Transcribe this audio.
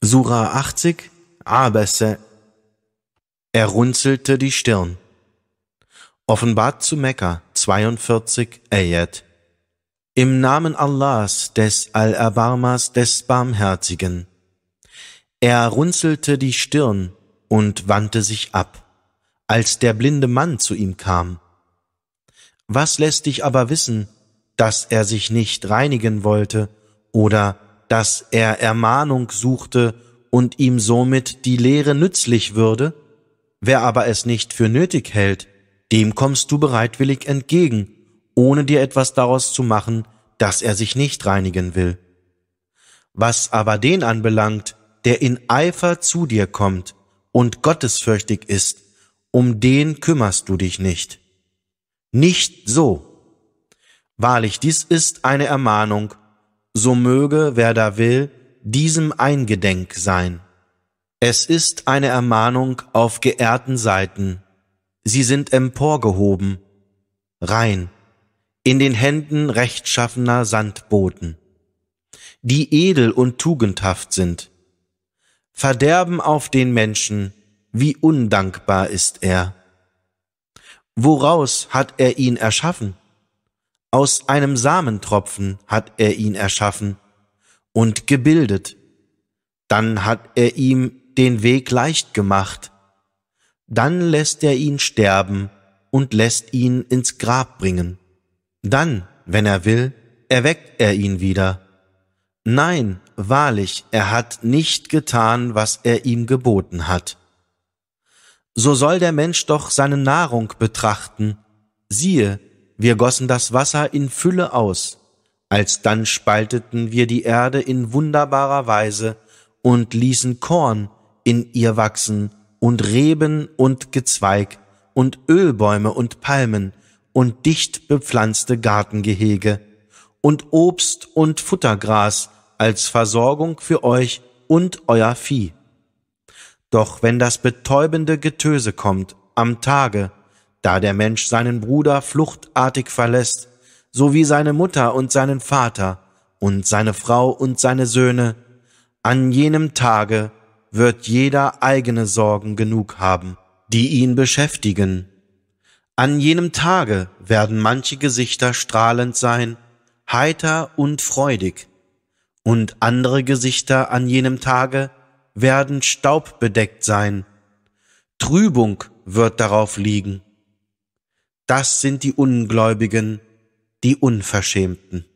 Sura 80, Abese. Äh, er runzelte die Stirn. Offenbart zu Mekka 42, Ayat. Im Namen Allahs, des Al-Abarmas, des Barmherzigen. Er runzelte die Stirn und wandte sich ab, als der blinde Mann zu ihm kam. Was lässt dich aber wissen, dass er sich nicht reinigen wollte oder dass er Ermahnung suchte und ihm somit die Lehre nützlich würde? Wer aber es nicht für nötig hält, dem kommst du bereitwillig entgegen, ohne dir etwas daraus zu machen, dass er sich nicht reinigen will. Was aber den anbelangt, der in Eifer zu dir kommt und gottesfürchtig ist, um den kümmerst du dich nicht. Nicht so. Wahrlich, dies ist eine Ermahnung, so möge, wer da will, diesem eingedenk sein. Es ist eine Ermahnung auf geehrten Seiten. Sie sind emporgehoben, rein, in den Händen rechtschaffener Sandboten, die edel und tugendhaft sind. Verderben auf den Menschen, wie undankbar ist er. Woraus hat er ihn erschaffen? Aus einem Samentropfen hat er ihn erschaffen und gebildet. Dann hat er ihm den Weg leicht gemacht. Dann lässt er ihn sterben und lässt ihn ins Grab bringen. Dann, wenn er will, erweckt er ihn wieder. Nein, wahrlich, er hat nicht getan, was er ihm geboten hat. So soll der Mensch doch seine Nahrung betrachten. Siehe, wir gossen das Wasser in Fülle aus. Alsdann spalteten wir die Erde in wunderbarer Weise und ließen Korn in ihr wachsen und Reben und Gezweig und Ölbäume und Palmen und dicht bepflanzte Gartengehege und Obst und Futtergras als Versorgung für euch und euer Vieh. Doch wenn das betäubende Getöse kommt am Tage da der Mensch seinen Bruder fluchtartig verlässt, sowie seine Mutter und seinen Vater und seine Frau und seine Söhne, an jenem Tage wird jeder eigene Sorgen genug haben, die ihn beschäftigen. An jenem Tage werden manche Gesichter strahlend sein, heiter und freudig, und andere Gesichter an jenem Tage werden staubbedeckt sein. Trübung wird darauf liegen das sind die Ungläubigen, die Unverschämten.